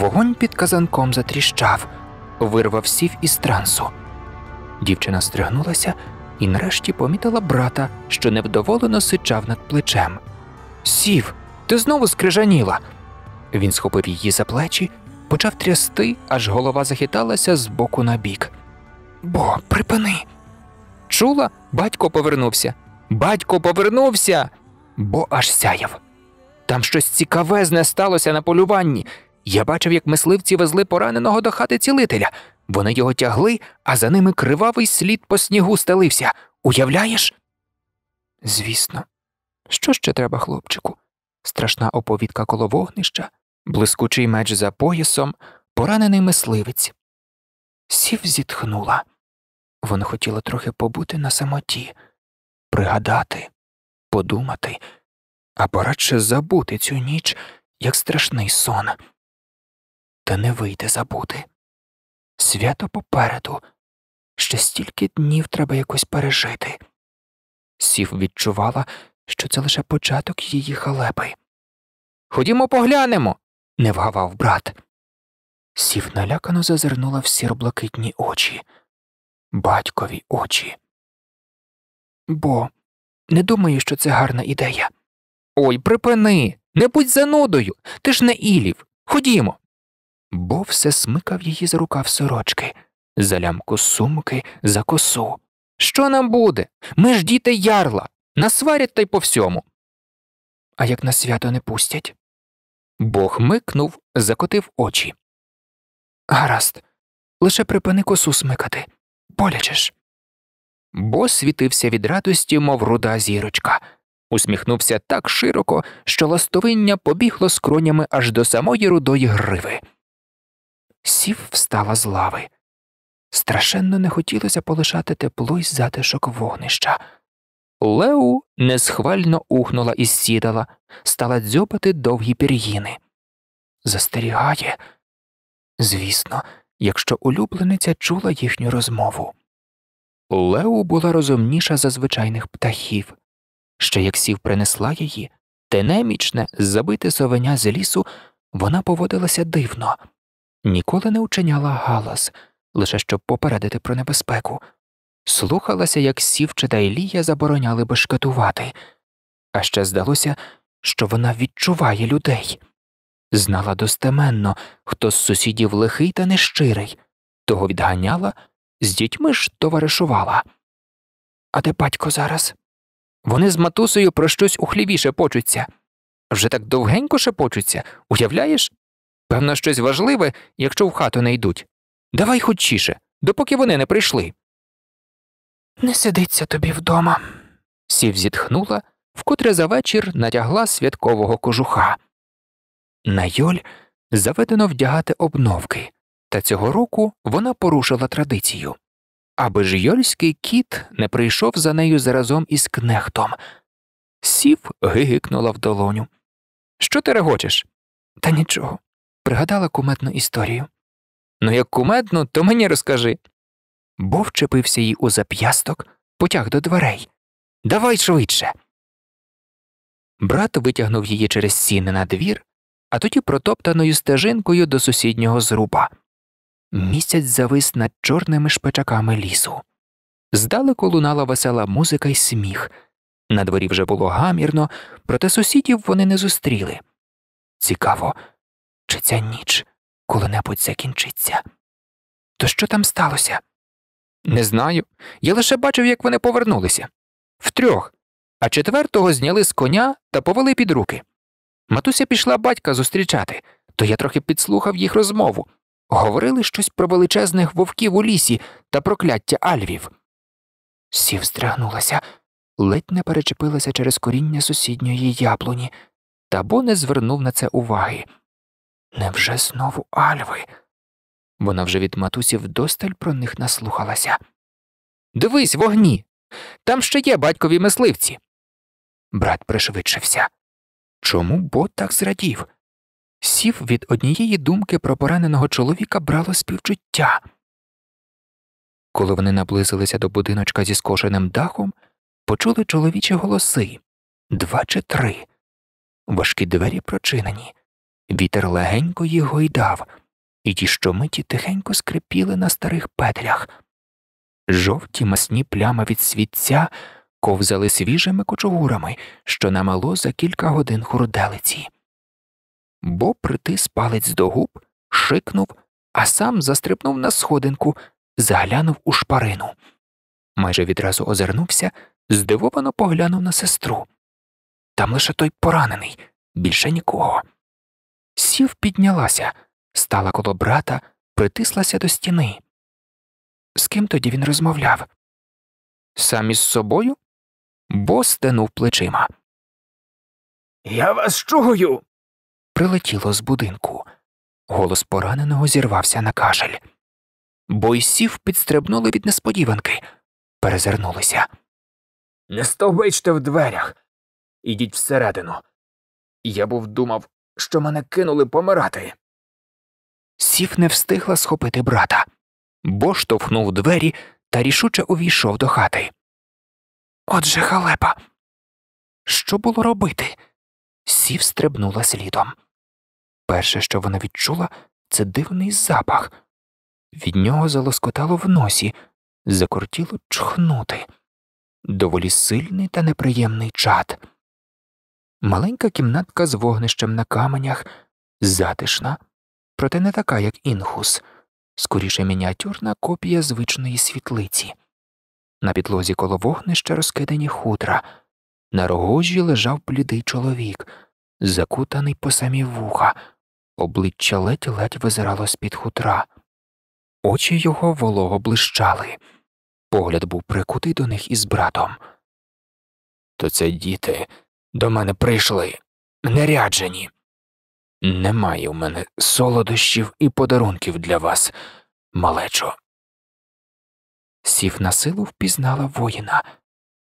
Вогонь під казанком затріщав, вирвав сів із трансу. Дівчина стригнулася і нарешті помітила брата, що невдоволено сичав над плечем. Сів, ти знову скрижаніла. Він схопив її за плечі, почав трясти, аж голова захиталася з боку на бік. Бо, припини. Чула, батько повернувся. Батько повернувся, бо аж сяяв. Там щось цікавезне сталося на полюванні. Я бачив, як мисливці везли пораненого до хати цілителя. Вони його тягли, а за ними кривавий слід по снігу стелився. Уявляєш? Звісно, що ще треба, хлопчику? Страшна оповідка коло вогнища, блискучий меч за поясом, поранений мисливець. Сів зітхнула. Вона хотіла трохи побути на самоті, пригадати, подумати, а порадше забути цю ніч як страшний сон та не вийде забути. Свято попереду, ще стільки днів треба якось пережити. Сів відчувала, що це лише початок її халепи. Ходімо поглянемо. не вгавав брат. Сів налякано зазирнула в сіроблакитні очі, батькові очі. Бо не думаю, що це гарна ідея. Ой, припини, не будь занудою, ти ж не Ілів. Ходімо бо все смикав її за рукав сорочки, за лямку сумки, за косу. Що нам буде? Ми ж діти ярла, насварять та й по всьому. А як на свято не пустять? Бог микнув, закотив очі. Гаразд, лише припини косу смикати, боляче ж. Бо світився від радості, мов руда зірочка, усміхнувся так широко, що ластовиння побігло скронями аж до самої рудої гриви сів встала з лави. Страшенно не хотілося полишати тепло й затишок вогнища. Леу несхвально ухнула і сідала, стала дзьобати довгі пір'їни. Застерігає, звісно, якщо улюблениця чула їхню розмову. Леу була розумніша за звичайних птахів. Ще як сів принесла її, те немічне, забите совеня з лісу, вона поводилася дивно ніколи не учиняла галас, лише щоб попередити про небезпеку, слухалася, як сівче та Ілія забороняли би шкатувати, а ще здалося, що вона відчуває людей, знала достеменно, хто з сусідів лихий та нещирий, того відганяла, з дітьми ж товаришувала. А де батько зараз? Вони з матусею про щось ухлівіше почуться. Вже так довгенько шепочуться, уявляєш? Певно, щось важливе, якщо в хату не йдуть. Давай хочіше, допоки вони не прийшли. Не сидиться тобі вдома. Сів зітхнула, вкотре за вечір натягла святкового кожуха. На Йоль заведено вдягати обновки, та цього року вона порушила традицію. Аби ж Йольський кіт не прийшов за нею заразом із кнехтом. Сів гигикнула в долоню. Що ти регочеш? Та нічого пригадала куметну історію. Ну, як кумедну, то мені розкажи. Бо вчепився їй у зап'ясток, потяг до дверей. Давай швидше. Брат витягнув її через сіни на двір, а тоді протоптаною стежинкою до сусіднього зруба. Місяць завис над чорними шпичаками лісу. Здалеку лунала весела музика й сміх. На дворі вже було гамірно, проте сусідів вони не зустріли. Цікаво, чи ця ніч коли-небудь закінчиться. То що там сталося? Не знаю. Я лише бачив, як вони повернулися. Втрьох, а четвертого зняли з коня та повели під руки. Матуся пішла батька зустрічати, то я трохи підслухав їх розмову. Говорили щось про величезних вовків у лісі та прокляття альвів. Сів здригнулася, ледь не перечепилася через коріння сусідньої яблуні, та бо не звернув на це уваги. Невже знову альви? Вона вже від матусів досталь про них наслухалася. Дивись, вогні. Там ще є батькові мисливці. Брат пришвидшився. Чому бот так зрадів? Сів від однієї думки про пораненого чоловіка брало співчуття. Коли вони наблизилися до будиночка зі скошеним дахом, почули чоловічі голоси два чи три. Важкі двері прочинені. Вітер легенько їх гойдав, і ті щомиті тихенько скрипіли на старих петлях. Жовті масні плями від світця ковзали свіжими кочугурами, що намало за кілька годин хурделиці. Бо притис палець до губ, шикнув, а сам застрибнув на сходинку, заглянув у шпарину. Майже відразу озирнувся, здивовано поглянув на сестру. Там лише той поранений, більше нікого сів, піднялася, стала коло брата, притислася до стіни. З ким тоді він розмовляв? Сам із собою? Бо стенув плечима. Я вас чую. Прилетіло з будинку. Голос пораненого зірвався на кашель. сів підстрибнули від несподіванки, перезирнулися. Не стовбичте в дверях. Ідіть всередину. Я був думав, що мене кинули помирати. Сів не встигла схопити брата, бо штовхнув двері та рішуче увійшов до хати. Отже, халепа. Що було робити? Сів стрибнула слідом. Перше, що вона відчула, це дивний запах. Від нього залоскотало в носі, закортіло чхнути, доволі сильний та неприємний чад маленька кімнатка з вогнищем на каменях, затишна, проте не така, як інхус, скоріше мініатюрна копія звичної світлиці. На підлозі коло вогнища розкидані хутра, на рогожі лежав блідий чоловік, закутаний по самі вуха, обличчя ледь ледь визирало з під хутра, очі його волого блищали. Погляд був прикутий до них із братом. То це діти, до мене прийшли неряджені. Немає у мене солодощів і подарунків для вас, малечо. Сів на силу впізнала воїна.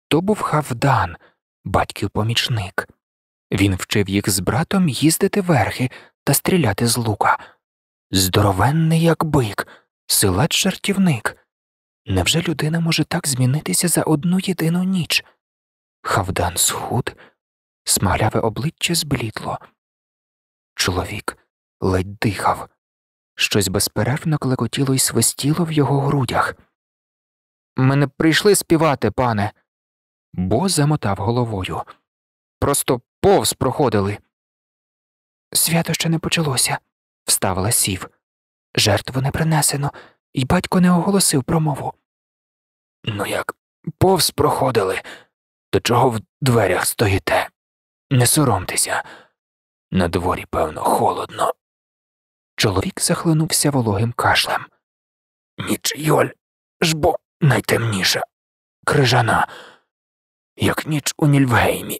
То був Хавдан, батьків помічник. Він вчив їх з братом їздити верхи та стріляти з лука. Здоровенний, як бик, силач жартівник. Невже людина може так змінитися за одну єдину ніч? Хавдан схуд смагляве обличчя зблідло. Чоловік ледь дихав, щось безперервно клекотіло і свистіло в його грудях. Ми не прийшли співати, пане, бо замотав головою. Просто повз проходили. Свято ще не почалося, вставила сів. Жертву не принесено, і батько не оголосив промову. Ну як повз проходили, то чого в дверях стоїте? Не соромтеся. На дворі, певно, холодно. Чоловік захлинувся вологим кашлем. Ніч йоль, жбо найтемніша, крижана, як ніч у Нільвгеймі.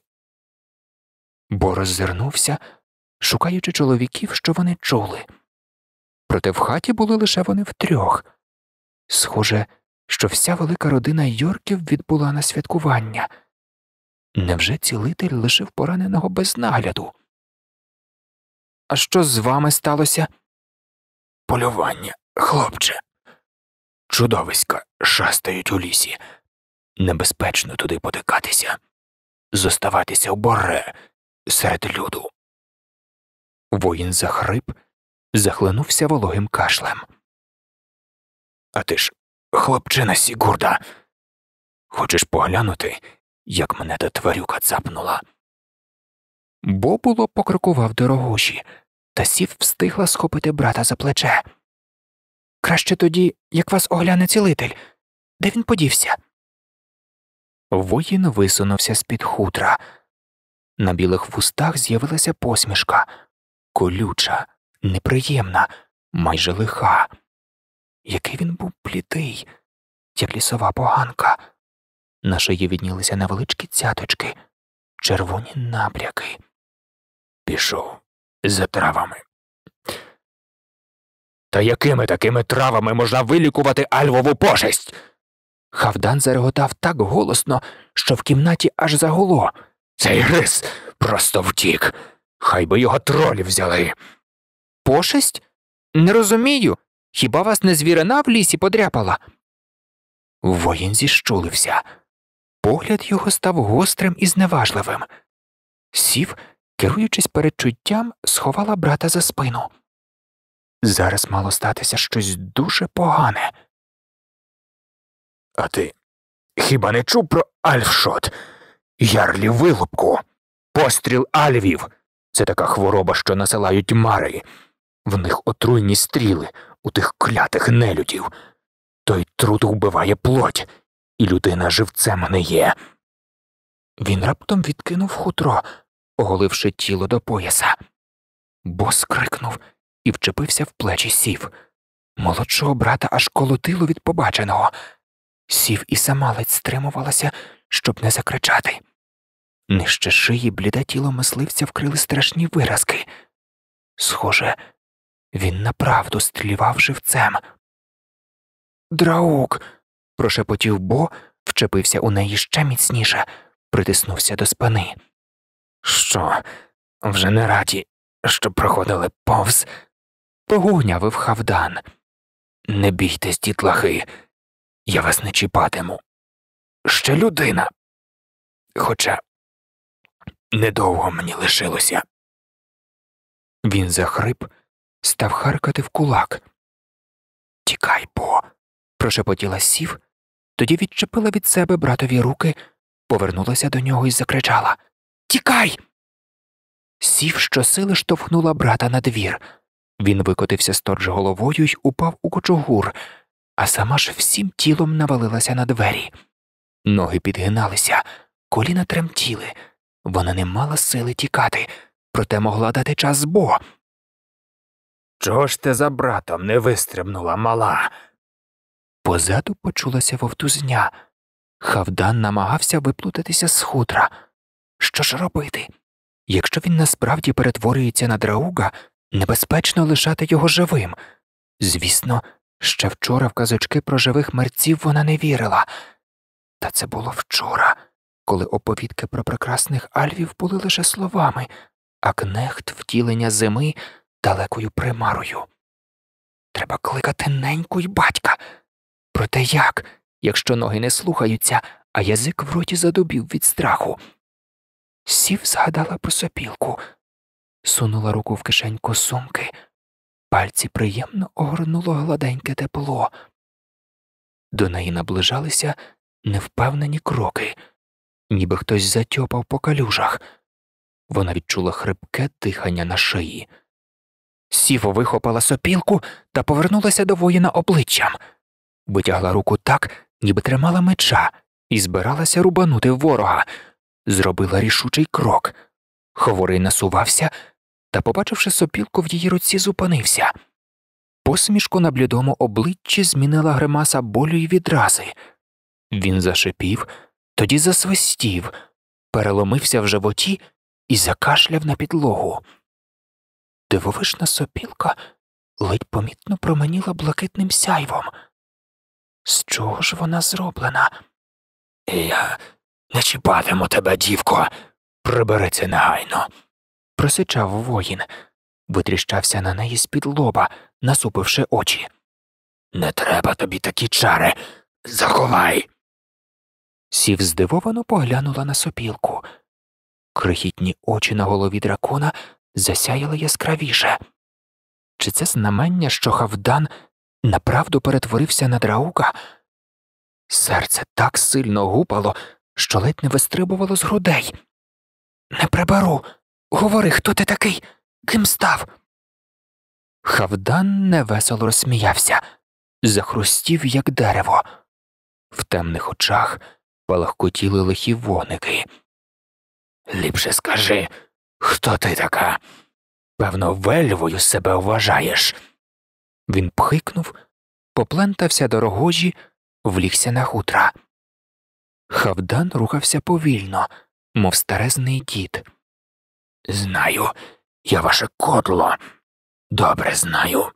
Бо роззирнувся, шукаючи чоловіків, що вони чули. Проте в хаті були лише вони втрьох. Схоже, що вся велика родина Йорків відбула на святкування. Невже цілитель лишив пораненого без нагляду? А що з вами сталося? Полювання, хлопче. Чудовиська шастають у лісі. Небезпечно туди потикатися, зоставатися в боре серед люду. Воїн захрип, захлинувся вологим кашлем. А ти ж, хлопчина Сігурда, хочеш поглянути, як мене та тварюка цапнула. Бо було покрокував дорогуші, та сів встигла схопити брата за плече. Краще тоді, як вас огляне цілитель, де він подівся. Воїн висунувся з під хутра. На білих вустах з'явилася посмішка колюча, неприємна, майже лиха. Який він був плітий, як лісова поганка. На шиї віднілися невеличкі цяточки, червоні набряки. Пішов за травами. Та якими такими травами можна вилікувати альвову пошесть? Хавдан зареготав так голосно, що в кімнаті аж загуло. Цей рис просто втік. Хай би його тролі взяли. Пошесть? Не розумію. Хіба вас не звірина в лісі подряпала? Воїн зіщулився. Погляд його став гострим і зневажливим. Сів, керуючись передчуттям, сховала брата за спину. Зараз мало статися щось дуже погане. А ти хіба не чув про Альфшот? Ярлі вилупку, постріл альвів. Це така хвороба, що насилають мари. В них отруйні стріли у тих клятих нелюдів. Той труд вбиває плоть і людина живцем не є. Він раптом відкинув хутро, оголивши тіло до пояса. Бос крикнув і вчепився в плечі сів. Молодшого брата аж колотило від побаченого. Сів і сама ледь стримувалася, щоб не закричати. Нижче шиї бліде тіло мисливця вкрили страшні виразки. Схоже, він направду стрілював живцем. Драук прошепотів бо, вчепився у неї ще міцніше, притиснувся до спини. Що, вже не раді, що проходили повз? погугнявив хавдан. Не бійтесь, дітлахи, я вас не чіпатиму. Ще людина. Хоча недовго мені лишилося. Він захрип, став харкати в кулак. Тікай, бо. прошепотіла сів тоді відчепила від себе братові руки, повернулася до нього і закричала Тікай. Сів щосили штовхнула брата на двір. Він викотився сторч головою й упав у кочугур, а сама ж всім тілом навалилася на двері. Ноги підгиналися, коліна тремтіли. Вона не мала сили тікати, проте могла дати час бо. Чого ж ти за братом не вистрибнула мала? Позаду почулася вовтузня. Хавдан намагався виплутатися з хутра. Що ж робити? Якщо він насправді перетворюється на драуга, небезпечно лишати його живим. Звісно, ще вчора в казочки про живих мерців вона не вірила. Та це було вчора, коли оповідки про прекрасних альвів були лише словами, а кнехт втілення зими далекою примарою. Треба кликати неньку й батька. Проте як, якщо ноги не слухаються, а язик в роті задубів від страху. Сів згадала про сопілку, сунула руку в кишеньку сумки, пальці приємно огорнуло гладеньке тепло. До неї наближалися невпевнені кроки, ніби хтось затьопав по калюжах. Вона відчула хрипке дихання на шиї. Сів, вихопила сопілку та повернулася до воїна обличчям витягла руку так, ніби тримала меча, і збиралася рубанути ворога, зробила рішучий крок. Хворий насувався та, побачивши сопілку в її руці, зупинився. Посмішку на блідому обличчі змінила гримаса болю й відрази. Він зашипів, тоді засвистів, переломився в животі і закашляв на підлогу. Дивовижна сопілка ледь помітно променіла блакитним сяйвом. З чого ж вона зроблена? Я не чіпатиму тебе, дівко, прибери це негайно. Просичав воїн, витріщався на неї з під лоба, насупивши очі. Не треба тобі такі чари. Заховай. Сів здивовано поглянула на сопілку. Крихітні очі на голові дракона засяяли яскравіше. Чи це знамення, що Хавдан направду перетворився на драука. Серце так сильно гупало, що ледь не вистрибувало з грудей. Не приберу. Говори, хто ти такий, ким став. Хавдан невесело розсміявся, захрустів, як дерево. В темних очах палахкотіли лихі воники. Ліпше скажи, хто ти така? Певно, вельвою себе вважаєш. Він пхикнув, поплентався до рогожі, влігся на хутра. Хавдан рухався повільно, мов старезний дід. Знаю, я ваше кодло. Добре знаю.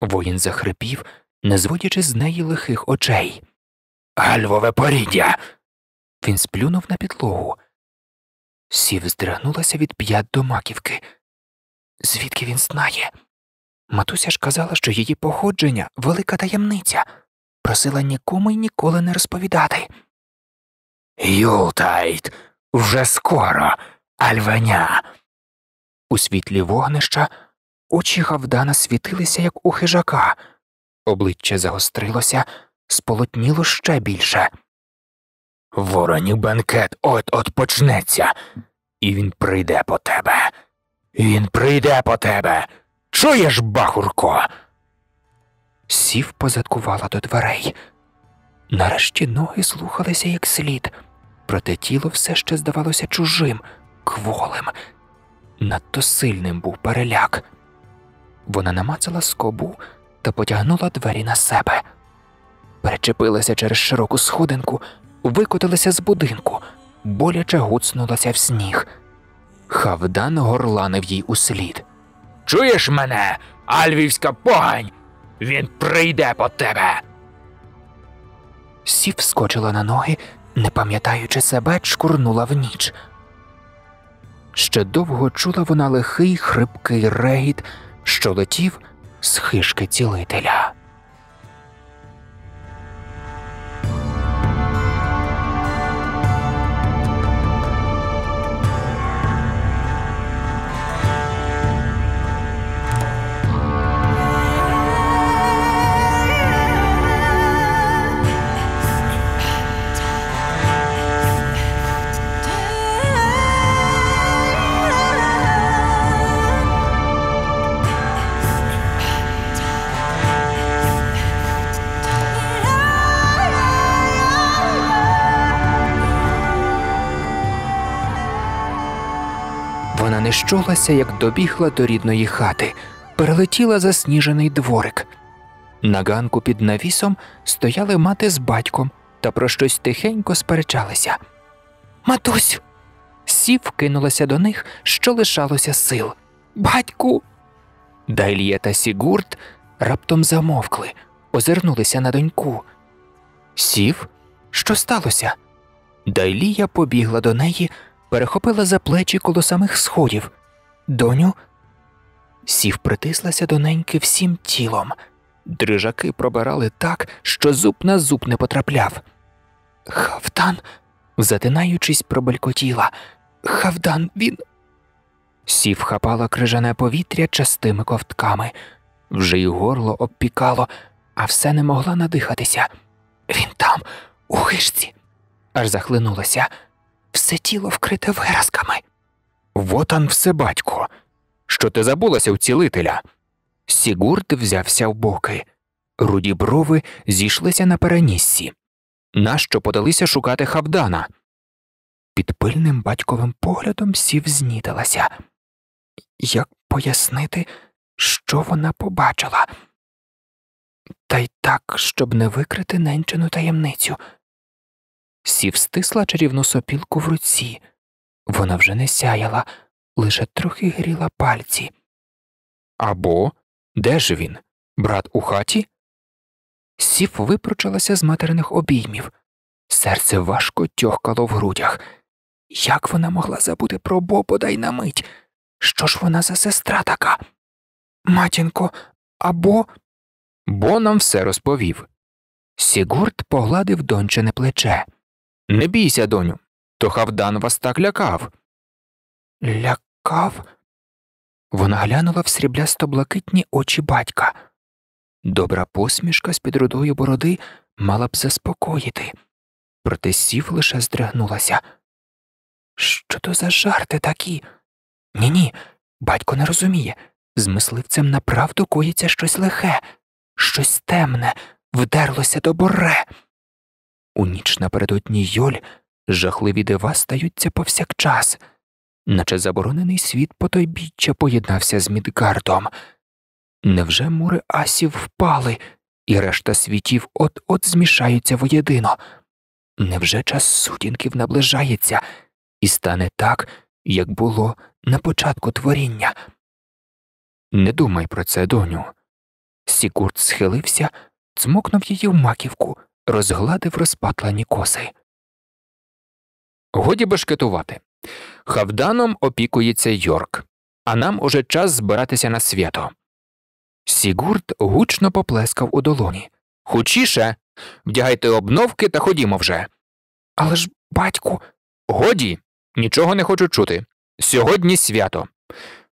Воїн захрипів, не зводячи з неї лихих очей. Гальвове поріддя. Він сплюнув на підлогу. Сів здригнулася від п'ят до маківки. Звідки він знає? Матуся ж казала, що її походження велика таємниця, просила нікому й ніколи не розповідати. Юлтайт, вже скоро, альвеня. У світлі вогнища очі Гавдана світилися, як у хижака, обличчя загострилося, сполотніло ще більше. Вороні бенкет от от почнеться, і він прийде по тебе. Він прийде по тебе. Чуєш, бахурко? Сів позадкувала до дверей. Нарешті ноги слухалися як слід, проте тіло все ще здавалося чужим, кволим. Надто сильним був переляк. Вона намацала скобу та потягнула двері на себе, перечепилася через широку сходинку, викотилася з будинку, боляче гуцнулася в сніг. Хавдан горланив їй услід. Чуєш мене, альвівська погань? Він прийде по тебе. Сів скочила на ноги, не пам'ятаючи себе, чкурнула в ніч. Ще довго чула вона лихий хрипкий регіт, що летів з хижки цілителя. розчулася, як добігла до рідної хати, перелетіла засніжений дворик. На ганку під навісом стояли мати з батьком та про щось тихенько сперечалися. Матусь. Сів кинулася до них, що лишалося сил. Батьку. Дайлія та Сігурд раптом замовкли, озирнулися на доньку. Сів, що сталося? Дайлія побігла до неї, перехопила за плечі коло самих сходів. Доню сів притислася до неньки всім тілом. Дрижаки пробирали так, що зуб на зуб не потрапляв. Хавдан, затинаючись, пробелькотіла. Хавдан, він. Сів хапала крижане повітря частими ковтками. Вже й горло обпікало, а все не могла надихатися. Він там, у хижці, аж захлинулася все тіло вкрите виразками. Вотан все батько. Що ти забулася в цілителя? Сігурд взявся в боки. Руді брови зійшлися на переніссі. Нащо подалися шукати хавдана? Під пильним батьковим поглядом сів знітилася. Як пояснити, що вона побачила? Та й так, щоб не викрити ненчену таємницю. Сів стисла чарівну сопілку в руці. Вона вже не сяяла, лише трохи гріла пальці. Або де ж він, брат у хаті? Сів випручалася з материних обіймів. Серце важко тьохкало в грудях. Як вона могла забути про Бобода й на мить? Що ж вона за сестра така? Матінко, або. Бо нам все розповів. Сігурд погладив дончене плече. Не бійся, доню, то Хавдан вас так лякав. Лякав? Вона глянула в сріблясто блакитні очі батька. Добра посмішка з під рудої бороди мала б заспокоїти, проте сів лише здригнулася. Що то за жарти такі? Ні ні, батько не розуміє. З мисливцем направду коїться щось лихе, щось темне, вдерлося до боре. У ніч напередодні Йоль жахливі дива стаються повсякчас, наче заборонений світ по той біччя поєднався з Мідгардом. Невже мури асів впали, і решта світів от от змішаються воєдино? Невже час сутінків наближається і стане так, як було на початку творіння? Не думай про це, доню. Сікурт схилився, цмокнув її в маківку розгладив розпатлані коси. Годі бешкетувати. Хавданом опікується Йорк, а нам уже час збиратися на свято. Сігурд гучно поплескав у долоні. Хучіше, вдягайте обновки та ходімо вже. Але ж, батьку, годі, нічого не хочу чути. Сьогодні свято.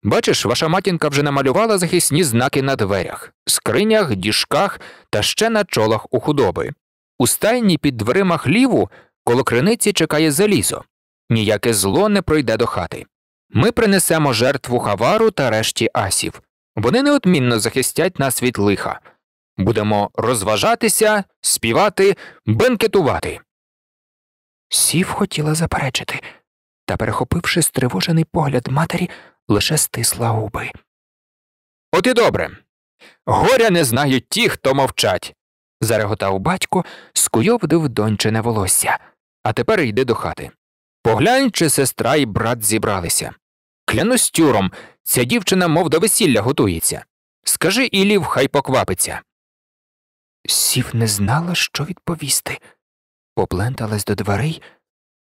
Бачиш, ваша матінка вже намалювала захисні знаки на дверях, скринях, діжках та ще на чолах у худоби. У стайні під дверима хліву коло криниці чекає залізо. Ніяке зло не пройде до хати. Ми принесемо жертву хавару та решті асів. Вони неодмінно захистять нас від лиха. Будемо розважатися, співати, бенкетувати. Сів хотіла заперечити, та, перехопивши стривожений погляд матері, лише стисла губи. От і добре. Горя не знають ті, хто мовчать зареготав батько, скуйовдив дончине волосся. А тепер йди до хати. Поглянь, чи сестра і брат зібралися. Клянусь тюром, ця дівчина, мов до весілля, готується. Скажи Ілів, хай поквапиться. Сів не знала, що відповісти. Попленталась до дверей,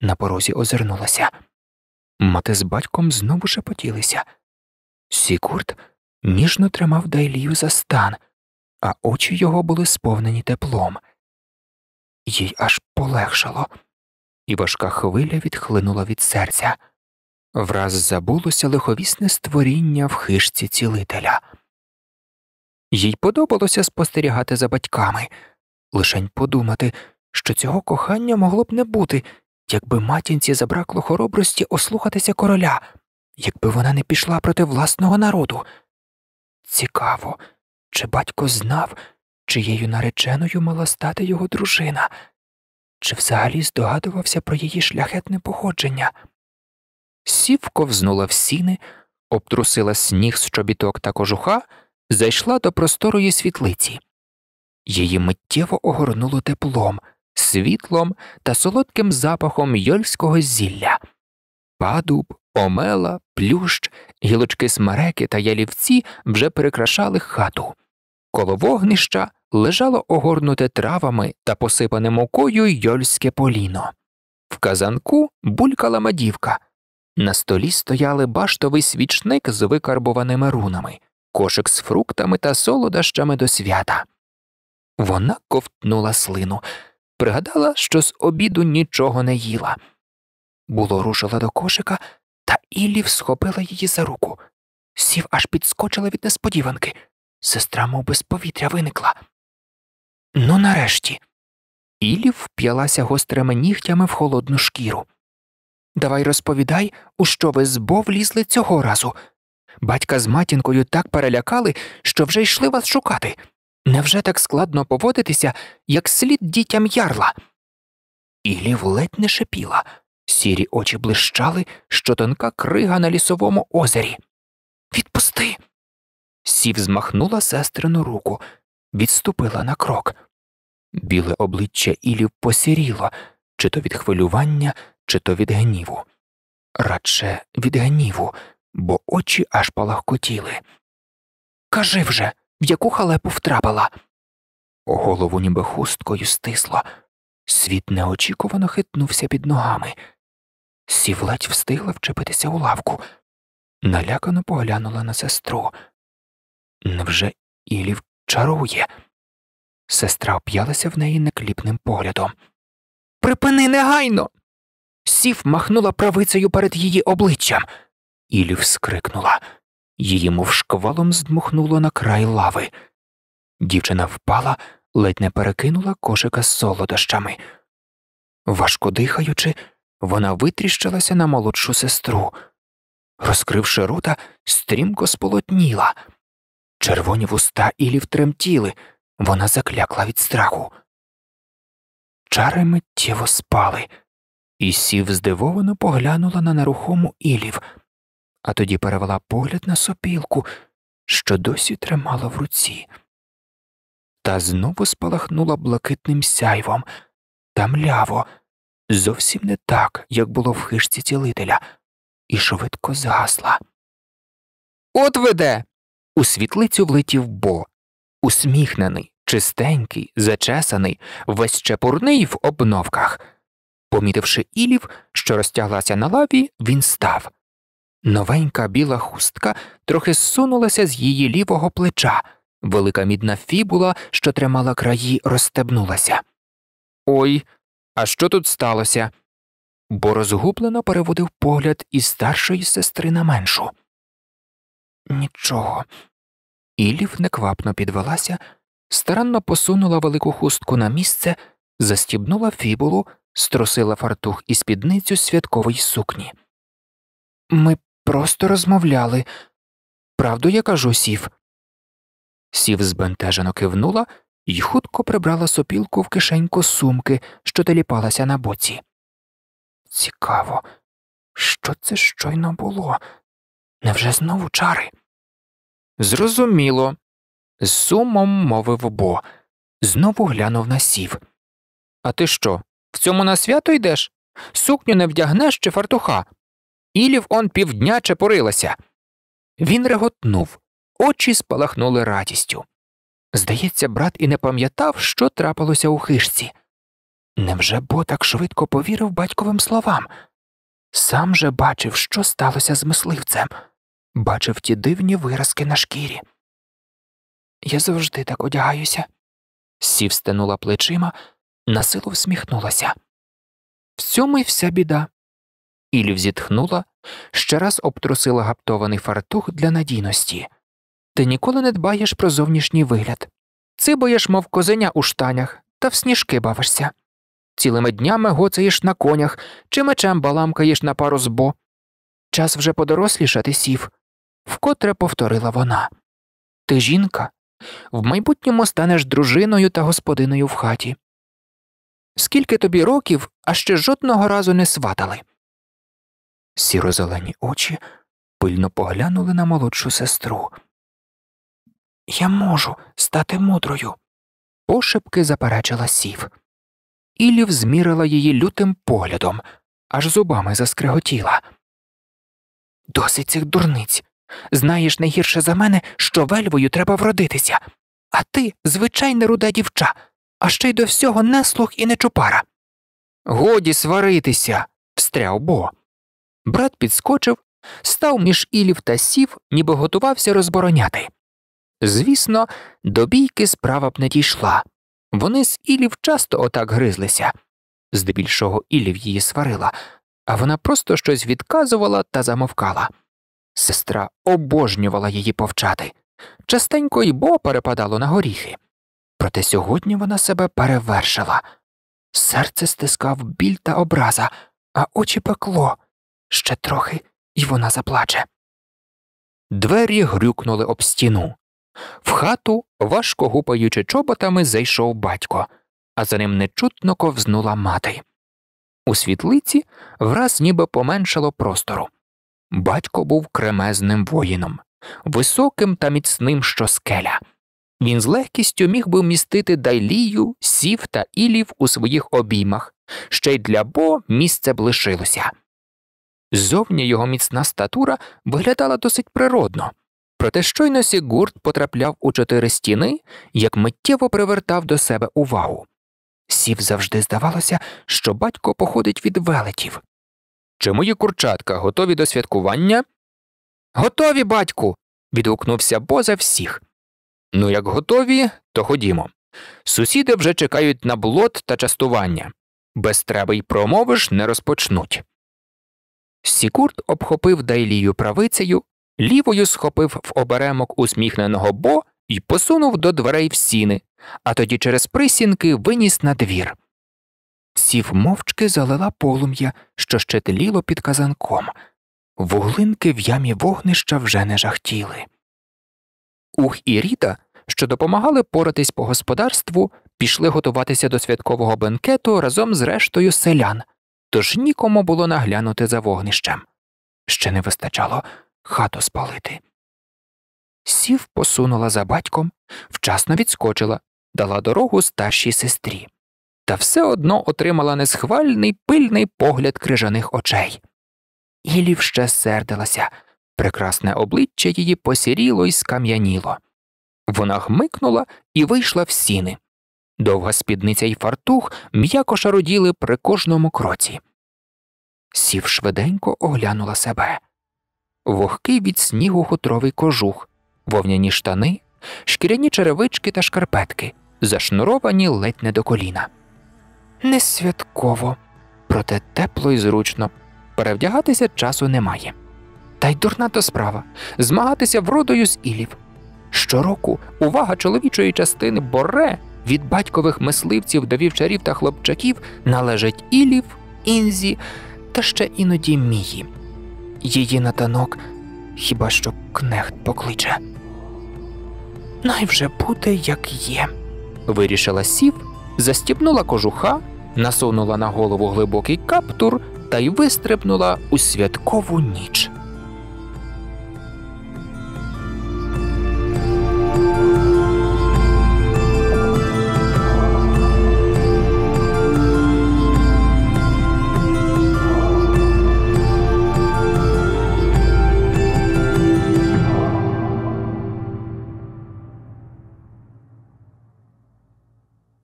на порозі озирнулася. Мати з батьком знову шепотілися. Сікурт ніжно тримав Дайлію за стан а очі його були сповнені теплом. Їй аж полегшало, і важка хвиля відхлинула від серця. Враз забулося лиховісне створіння в хижці цілителя. Їй подобалося спостерігати за батьками, лишень подумати, що цього кохання могло б не бути, якби матінці забракло хоробрості ослухатися короля, якби вона не пішла проти власного народу. Цікаво, чи батько знав, чиєю нареченою мала стати його дружина, чи взагалі здогадувався про її шляхетне походження? Сів ковзнула в сіни, обтрусила сніг з чобіток та кожуха, зайшла до просторої світлиці. Її миттєво огорнуло теплом, світлом та солодким запахом йольського зілля. Падуб, Омела, плющ, гілочки смереки та ялівці вже перекрашали хату. Коло вогнища лежало огорнуте травами та посипане мукою йольське поліно. В казанку булькала мадівка. На столі стояли баштовий свічник з викарбованими рунами, кошик з фруктами та солодощами до свята. Вона ковтнула слину, пригадала, що з обіду нічого не їла. Було рушила до кошика та Іллів схопила її за руку. Сів аж підскочила від несподіванки. Сестра мов без повітря виникла. Ну, нарешті. Іллів вп'ялася гострими нігтями в холодну шкіру. Давай розповідай, у що ви з бо влізли цього разу. Батька з матінкою так перелякали, що вже йшли вас шукати. Невже так складно поводитися, як слід дітям ярла? Ілів ледь не шепіла. Сірі очі блищали, що тонка крига на лісовому озері. Відпусти. Сів змахнула сестрину руку, відступила на крок. Біле обличчя Ілів посіріло чи то від хвилювання, чи то від гніву. Радше від гніву, бо очі аж палахкотіли. Кажи вже, в яку халепу втрапила. Голову ніби хусткою стисло. Світ неочікувано хитнувся під ногами сів ледь встигла вчепитися у лавку, налякано поглянула на сестру. Невже Ілів чарує? Сестра оп'ялася в неї некліпним поглядом. Припини негайно. Сів махнула правицею перед її обличчям. Ілів скрикнула. Її мов шквалом здмухнуло на край лави. Дівчина впала, ледь не перекинула кошика з солодощами. Важко дихаючи, вона витріщилася на молодшу сестру. Розкривши рота, стрімко сполотніла. Червоні вуста Ілів тремтіли, вона заклякла від страху. Чари миттєво спали, і сів здивовано поглянула на нерухому Ілів, а тоді перевела погляд на сопілку, що досі тримала в руці, та знову спалахнула блакитним сяйвом та мляво зовсім не так, як було в хижці цілителя, і швидко згасла. От веде. У світлицю влетів бо, усміхнений, чистенький, зачесаний, весь чепурний в обновках. Помітивши Ілів, що розтяглася на лаві, він став. Новенька біла хустка трохи зсунулася з її лівого плеча, велика мідна фібула, що тримала краї, розстебнулася. Ой, а що тут сталося? Бо розгублено переводив погляд із старшої сестри на меншу. Нічого. Ілів неквапно підвелася, старанно посунула велику хустку на місце, застібнула фібулу, стросила фартух і спідницю святкової сукні. Ми просто розмовляли. Правду я кажу, сів. Сів збентежено кивнула і хутко прибрала сопілку в кишеньку сумки, що теліпалася на боці. Цікаво, що це щойно було? Невже знову чари? Зрозуміло. З сумом мовив бо, знову глянув на сів. А ти що, в цьому на свято йдеш? Сукню не вдягнеш чи фартуха? Ілів он півдня чепурилася. Він реготнув, очі спалахнули радістю. Здається, брат і не пам'ятав, що трапилося у хижці. Невже бо так швидко повірив батьковим словам? Сам же бачив, що сталося з мисливцем, бачив ті дивні виразки на шкірі. Я завжди так одягаюся. Сів стенула плечима, насилу всміхнулася. В цьому й вся біда. Ілів зітхнула, ще раз обтрусила гаптований фартух для надійності. Ти ніколи не дбаєш про зовнішній вигляд. Цибаєш, мов козеня у штанях, та в сніжки бавишся. Цілими днями гоцаєш на конях чи мечем баламкаєш на пару збо. Час вже подорослішати сів, вкотре повторила вона. Ти жінка, в майбутньому станеш дружиною та господиною в хаті. Скільки тобі років, а ще жодного разу не сватали. Сіро зелені очі пильно поглянули на молодшу сестру. Я можу стати мудрою. Пошепки заперечила сів. Ілів змірила її лютим поглядом, аж зубами заскриготіла. Досить цих дурниць. Знаєш найгірше за мене, що вельвою треба вродитися. А ти звичайна руда дівча, а ще й до всього не слух і не чупара. Годі сваритися. встряв бо. Брат підскочив, став між ілів та сів, ніби готувався розбороняти. Звісно, до бійки справа б не дійшла. Вони з Ілів часто отак гризлися, здебільшого Ілів її сварила, а вона просто щось відказувала та замовкала. Сестра обожнювала її повчати, частенько й бо перепадало на горіхи. Проте сьогодні вона себе перевершила. Серце стискав біль та образа, а очі пекло ще трохи, і вона заплаче. Двері грюкнули об стіну. В хату, важко гупаючи чоботами, зайшов батько, а за ним нечутно ковзнула мати. У світлиці враз ніби поменшало простору. Батько був кремезним воїном, високим та міцним, що скеля. Він з легкістю міг би вмістити дайлію, сів та ілів у своїх обіймах, ще й для бо місце б лишилося. Зовні його міцна статура виглядала досить природно. Проте щойно Сігурд потрапляв у чотири стіни, як миттєво привертав до себе увагу. Сів завжди здавалося, що батько походить від велетів. Чи мої курчатка готові до святкування? Готові, батьку. відгукнувся боза всіх. Ну, як готові, то ходімо. Сусіди вже чекають на блот та частування. Без треба й промовиш не розпочнуть. Сікурд обхопив дайлію правицею, лівою схопив в оберемок усміхненого бо і посунув до дверей в сіни, а тоді через присінки виніс на двір. Сів мовчки залила полум'я, що ще тліло під казанком. Вуглинки в ямі вогнища вже не жахтіли. Ух і Ріта, що допомагали поратись по господарству, пішли готуватися до святкового бенкету разом з рештою селян, тож нікому було наглянути за вогнищем. Ще не вистачало хату спалити. Сів посунула за батьком, вчасно відскочила, дала дорогу старшій сестрі, та все одно отримала несхвальний пильний погляд крижаних очей. Ілів ще сердилася, прекрасне обличчя її посіріло і скам'яніло. Вона гмикнула і вийшла в сіни. Довга спідниця й фартух м'яко шароділи при кожному кроці. Сів швиденько оглянула себе вогкий від снігу хутровий кожух, вовняні штани, шкіряні черевички та шкарпетки, зашнуровані ледь не до коліна. Не святково, проте тепло і зручно. Перевдягатися часу немає. Та й дурна то справа змагатися вродою з ілів. Щороку увага чоловічої частини боре від батькових мисливців до вівчарів та хлопчаків належить ілів, інзі та ще іноді мії її на танок, хіба що кнехт покличе. Най вже буде, як є, вирішила сів, застібнула кожуха, насунула на голову глибокий каптур та й вистрибнула у святкову ніч.